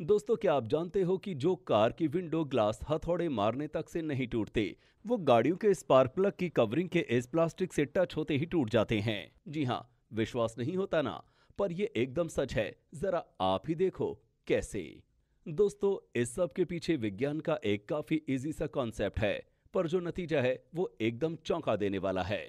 दोस्तों क्या आप जानते हो कि जो कार की विंडो ग्लास हथौड़े मारने तक से नहीं टूटते वो गाड़ियों के स्पार्क प्लग की कवरिंग के इस प्लास्टिक से टच होते ही टूट जाते हैं जी हाँ विश्वास नहीं होता ना पर ये एकदम सच है जरा आप ही देखो कैसे दोस्तों इस सब के पीछे विज्ञान का एक काफी इजी सा कॉन्सेप्ट है पर जो नतीजा है वो एकदम चौंका देने वाला है